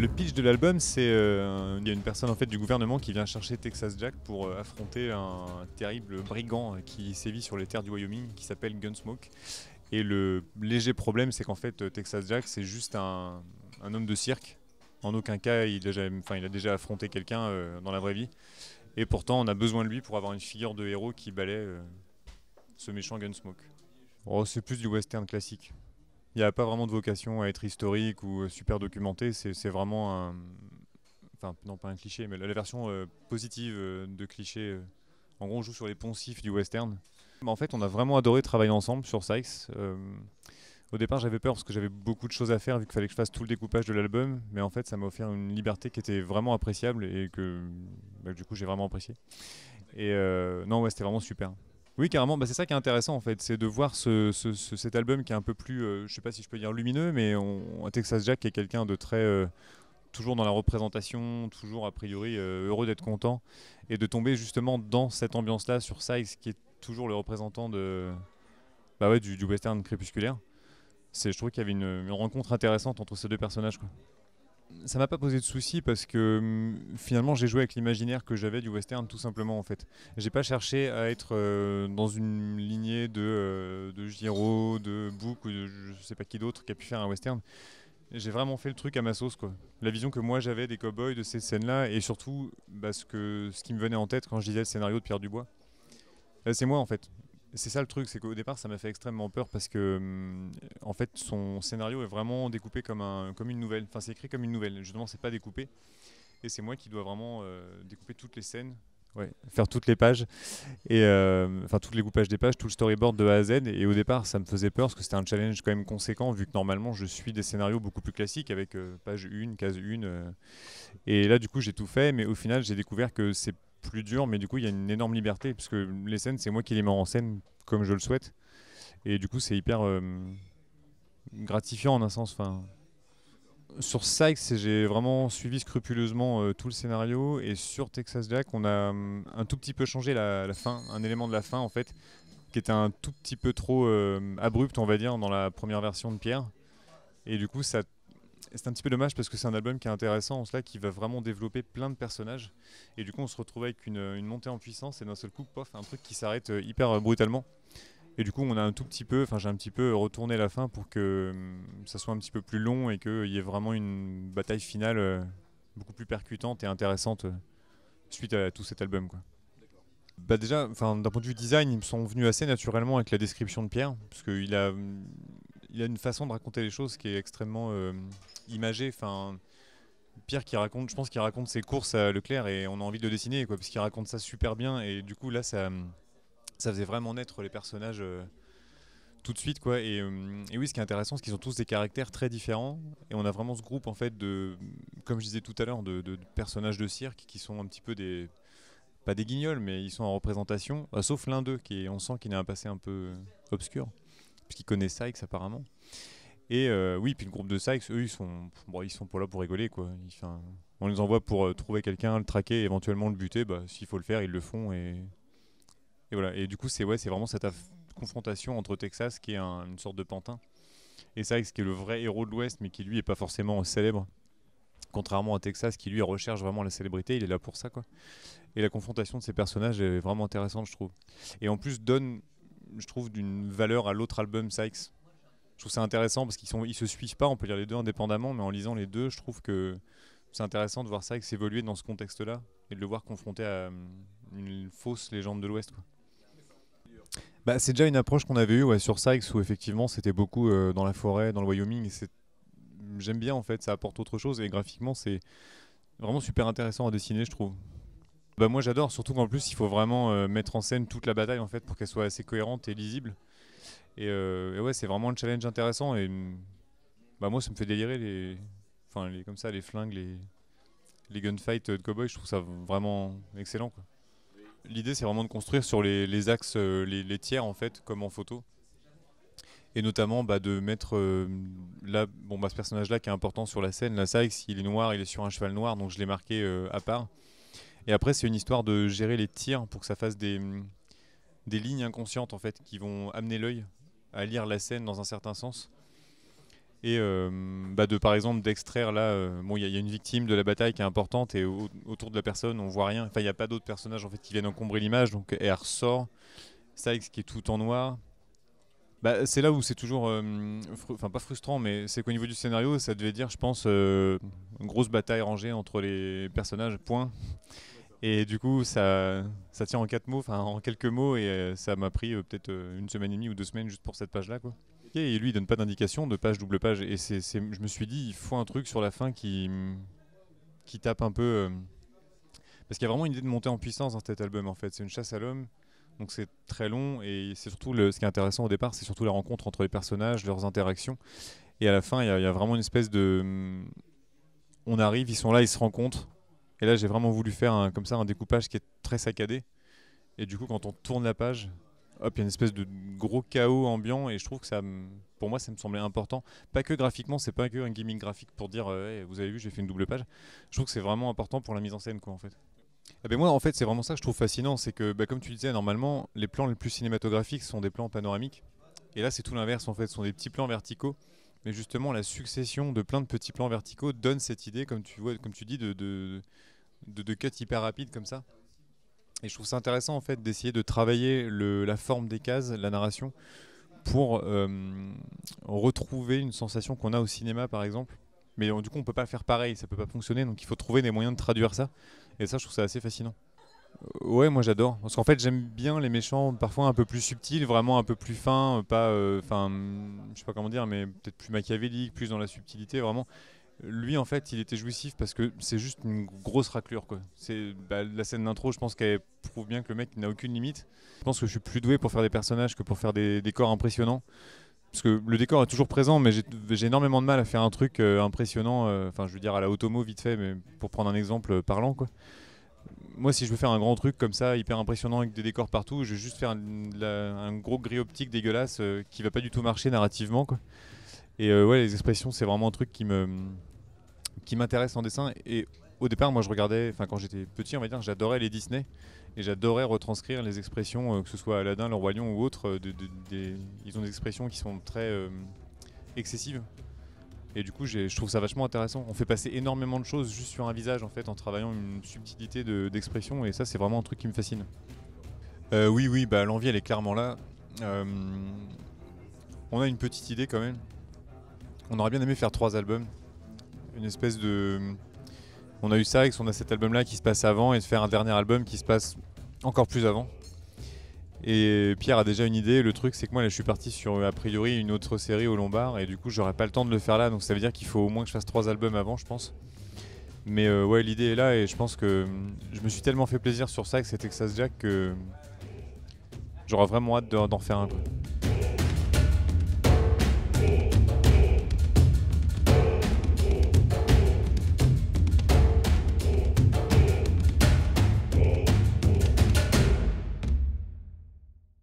le pitch de l'album, c'est euh, il y a une personne en fait du gouvernement qui vient chercher Texas Jack pour euh, affronter un terrible brigand qui sévit sur les terres du Wyoming qui s'appelle Gunsmoke. Et le léger problème, c'est qu'en fait euh, Texas Jack, c'est juste un, homme de cirque. En aucun cas, il a, enfin, il a déjà affronté quelqu'un dans la vraie vie. Et pourtant, on a besoin de lui pour avoir une figure de héros qui balaie ce méchant Gunsmoke. Oh, c'est plus du western classique. Il n'y a pas vraiment de vocation à être historique ou euh, super documenté. C'est vraiment un. Enfin, non, pas un cliché, mais la, version euh, positive euh, de cliché. En gros, on joue sur les poncifs du western. Mais en fait, on a vraiment adoré travailler ensemble sur Sykes. Au départ, j'avais peur parce que j'avais beaucoup de choses à faire vu qu'il fallait que je fasse tout le découpage de l'album, mais en fait, ça m'a offert une liberté qui était vraiment appréciable et que bah, du coup, j'ai vraiment apprécié. Et non, ouais, c'était vraiment super. Oui, carrément. Bah, c'est ça qui est intéressant en fait, c'est de voir cet album qui est un peu plus, je euh, je sais pas si je peux dire lumineux, mais on, Texas Jack est quelqu'un de très euh, toujours dans la représentation, toujours a priori euh, heureux d'être content et de tomber justement dans cette ambiance-là sur Sykes qui est toujours le représentant de bah du, western crépusculaire. C'est, je trouve qu'il y avait une, une rencontre intéressante entre ces deux personnages quoi ça m'a pas posé de souci parce que hum, finalement j'ai joué avec l'imaginaire que j'avais du western tout simplement en fait. J'ai pas cherché à être euh, dans une lignée euh, de, Giro, de Book ou de je sais pas qui d'autre qui a pu faire un western. J'ai vraiment fait le truc à ma sauce quoi. La vision que moi j'avais des cowboys de ces scènes là et surtout bah, ce, que, ce qui me venait en tête quand je disais le scénario de Pierre Dubois. Bah, c'est moi en fait c'est ça le truc, c'est qu'au départ ça m'a fait extrêmement peur parce que mm, en fait son scénario est vraiment découpé comme, comme une nouvelle, enfin c'est écrit comme une nouvelle, justement c'est pas découpé et c'est moi qui dois vraiment euh, découper toutes les scènes, faire toutes les pages et euh, enfin tous les coupages des pages, tout le storyboard de A à Z et au départ ça me faisait peur parce que c'était un challenge quand même conséquent vu que normalement je suis des scénarios beaucoup plus classiques avec euh, page 1, case 1 et là du coup j'ai tout fait mais au final j'ai découvert que c'est plus dur, mais du coup, il y a une énorme liberté, parce que les scènes, c'est moi qui les mets en scène comme je le souhaite. Et du coup, c'est hyper euh, gratifiant en un sens. sur Sykes, j'ai vraiment suivi scrupuleusement euh, tout le scénario. Et sur Texas Jack, on a hum, un tout petit peu changé la, fin, un élément de la fin en fait, qui était un tout petit peu trop euh, abrupt, on va dire, dans la première version de Pierre. Et du coup, ça c'est un petit peu dommage parce que c'est un album qui est intéressant en cela, qui va vraiment développer plein de personnages. Et du coup, on se retrouve avec une, montée en puissance et d'un seul coup, pof, un truc qui s'arrête euh, hyper euh, brutalement. Et du coup, on a un tout petit peu, enfin, j'ai un petit peu retourné la fin pour que mm, ça soit un petit peu plus long et qu'il y ait vraiment une bataille finale euh, beaucoup plus percutante et intéressante suite à tout cet album, quoi. Bah déjà, d'un point de vue design, ils me sont venus assez naturellement avec la description de Pierre, parce qu'il a, mm, il a une façon de raconter les choses qui est extrêmement euh, imagée. Enfin, Pierre qui raconte, je pense qu'il raconte ses courses à Leclerc et on a envie de le dessiner, quoi, parce qu'il raconte ça super bien. Et du coup, là, ça, ça faisait vraiment naître les personnages euh, tout de suite, quoi. Euh, et, oui, ce qui est intéressant, c'est qu'ils sont tous des caractères très différents. Et on a vraiment ce groupe, en fait, de, comme je disais tout à l'heure, de, personnages de cirque qui sont un petit peu des. Pas des guignols, mais ils sont en représentation, sauf l'un d'eux, qui on sent qu'il a un passé un peu obscur parce qu'ils connaît Sykes apparemment. Et euh, oui, puis le groupe de Sykes, eux, ils sont, ils sont pas là pour rigoler, quoi. on les envoie pour euh, trouver quelqu'un, le traquer, éventuellement le buter. Bah, s'il faut le faire, ils le font. Et, et voilà. Et du coup, c'est ouais, c'est vraiment cette confrontation entre Texas, qui est une sorte de pantin, et Sykes, qui est le vrai héros de l'Ouest, mais qui lui est pas forcément célèbre. Contrairement à Texas, qui lui recherche vraiment la célébrité, il est là pour ça, quoi. Et la confrontation de ces personnages est vraiment intéressante, je trouve. Et en plus, donne je trouve, d'une valeur à l'autre album Sykes. Je trouve ça intéressant parce qu'ils ne se suivent pas. On peut lire les deux indépendamment, mais en lisant les deux, je trouve que c'est intéressant de voir Sykes évoluer dans ce contexte-là et de le voir confronté à euh, une fausse légende de l'Ouest. Bah, c'est déjà une approche qu'on avait eue sur Sykes où effectivement c'était beaucoup euh, dans la forêt, dans le Wyoming. J'aime bien en fait, ça apporte autre chose et graphiquement c'est vraiment super intéressant à dessiner, je trouve. Bah moi j'adore, surtout qu'en plus il faut vraiment euh, mettre en scène toute la bataille en fait pour qu'elle soit assez cohérente et lisible. Et, euh, ouais, c'est vraiment un challenge intéressant et bah moi ça me fait délirer les, comme ça les flingues, les, les gunfights de cowboy, je trouve ça vraiment excellent L'idée c'est vraiment de construire sur les, axes, euh, les, tiers en fait, comme en photo. Et notamment bah, de mettre là, bon, bah, ce personnage-là qui est important sur la scène, la Sykes, il est noir, il est sur un cheval noir, donc je l'ai marqué à part. Et après, c'est une histoire de gérer les tirs pour que ça fasse des, des lignes inconscientes en fait qui vont amener l'œil à lire la scène dans un certain sens. Et euh, bah de par exemple d'extraire là, euh, bon il y, a une victime de la bataille qui est importante et autour de la personne on voit rien. Enfin il n'y a pas d'autres personnages en fait qui viennent encombrer l'image donc elle ressort. Sykes qui est tout en noir. Bah, c'est là où c'est toujours, euh, enfin pas frustrant, mais c'est qu'au niveau du scénario, ça devait dire, je pense, une grosse bataille rangée entre les personnages, point. Et du coup, ça, ça tient en quatre mots, enfin en quelques mots, et euh, ça m'a pris euh, peut-être euh, une semaine et demie ou deux semaines juste pour cette page-là, quoi. Et lui, il donne pas d'indication de page, double page. Et c'est, je me suis dit, il faut un truc sur la fin qui, qui tape un peu. parce qu'il y a vraiment une idée de monter en puissance dans cet album, en fait. C'est une chasse à l'homme, donc c'est très long. Et c'est surtout le, ce qui est intéressant au départ, c'est surtout la rencontre entre les personnages, leurs interactions. Et à la fin, il y, a vraiment une espèce de. Hum, on arrive, ils sont là, ils se rencontrent. Et là, j'ai vraiment voulu faire un, comme ça un découpage qui est très saccadé. Et du coup, quand on tourne la page, hop, il y a une espèce de gros chaos ambiant. Et je trouve que ça, pour moi, ça me semblait important. Pas que graphiquement, c'est pas que un gaming graphique pour dire, euh, vous avez vu, j'ai fait une double page. Je trouve que c'est vraiment important pour la mise en scène, quoi, en fait. Ah ben moi, en fait, c'est vraiment ça que je trouve fascinant, c'est que, bah, comme tu disais, normalement, les plans les plus cinématographiques sont des plans panoramiques. Et là, c'est tout l'inverse, en fait, ce sont des petits plans verticaux mais justement, la succession de plein de petits plans verticaux donne cette idée, comme tu, vois, comme tu dis, de, de, de, hyper rapides comme ça. Et je trouve ça intéressant en fait d'essayer de travailler la forme des cases, la narration, pour euh, retrouver une sensation qu'on a au cinéma par exemple. Mais du coup, on peut pas faire pareil, ça peut pas fonctionner, donc il faut trouver des moyens de traduire ça. Et ça, je trouve ça assez fascinant. Ouais, moi j'adore. Parce qu'en fait, j'aime bien les méchants, parfois un peu plus subtils, vraiment un peu plus fins, pas, euh, enfin, je sais pas comment dire, mais peut-être plus machiavélique, plus dans la subtilité, vraiment. Lui, en fait, il était jouissif parce que c'est juste une grosse raclure, quoi. C'est bah, la scène d'intro, je pense qu'elle prouve bien que le mec n'a aucune limite. Je pense que je suis plus doué pour faire des personnages que pour faire des décors impressionnants. Parce que le décor est toujours présent, mais j'ai énormément de mal à faire un truc euh, impressionnant, euh, enfin, je veux dire à la automo vite fait, mais pour prendre un exemple parlant, quoi moi, si je veux faire un grand truc comme ça, hyper impressionnant avec des décors partout, je vais juste faire un, gros gris optique dégueulasse euh, qui va pas du tout marcher narrativement. Quoi. Et euh, ouais, les expressions, c'est vraiment un truc qui me qui m'intéresse en dessin. Et au départ, moi, je regardais, enfin, quand j'étais petit, on va dire, j'adorais les Disney et j'adorais retranscrire les expressions, euh, que ce soit Aladdin, le Roi Lion ou autre. ils ont des expressions qui sont très excessives et du coup, je trouve ça vachement intéressant. On fait passer énormément de choses juste sur un visage en fait, en travaillant une subtilité d'expression, et ça, c'est vraiment un truc qui me fascine. Euh, oui, oui, bah l'envie, elle est clairement là. Euh, on a une petite idée quand même. On aurait bien aimé faire trois albums, une espèce de. On a eu ça, avec on a cet album-là qui se passe avant, et de faire un dernier album qui se passe encore plus avant. Et Pierre a déjà une idée. Le truc, c'est que moi, là, je suis parti sur a priori une autre série au Lombard, et du coup, j'aurais pas le temps de le faire là. Donc, ça veut dire qu'il faut au moins que je fasse trois albums avant, je pense. Mais euh, ouais, l'idée est là, et je pense que hum, je me suis tellement fait plaisir sur ça avec cet Exas Jack que j'aurais vraiment hâte d'en faire un.